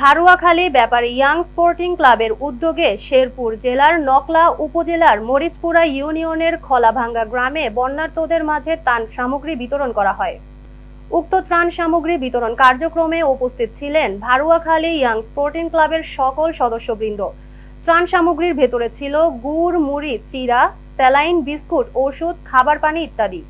ভারুয়াখালী ব্যাপারী young sporting ক্লাবের উদ্যোগে শেরপুর জেলার নকলা উপজেলার মরিচপুরা ইউনিয়নের খলাভাঙ্গা গ্রামে বন্যার্থদের মাঝে ত্রাণ সামগ্রী বিতরণ করা হয় উক্ত ত্রাণ সামগ্রী বিতরণ কার্যক্রমে উপস্থিত ছিলেন ভারুয়াখালী ইয়াং স্পোর্টিং ক্লাবের সকল সদস্যবৃন্দ ত্রাণ সামগ্রীর ভেতরে ছিল গুড় মুড়ি চিরা স্যালাইন বিস্কুট ওষুধ খাবার পানি ইত্যাদি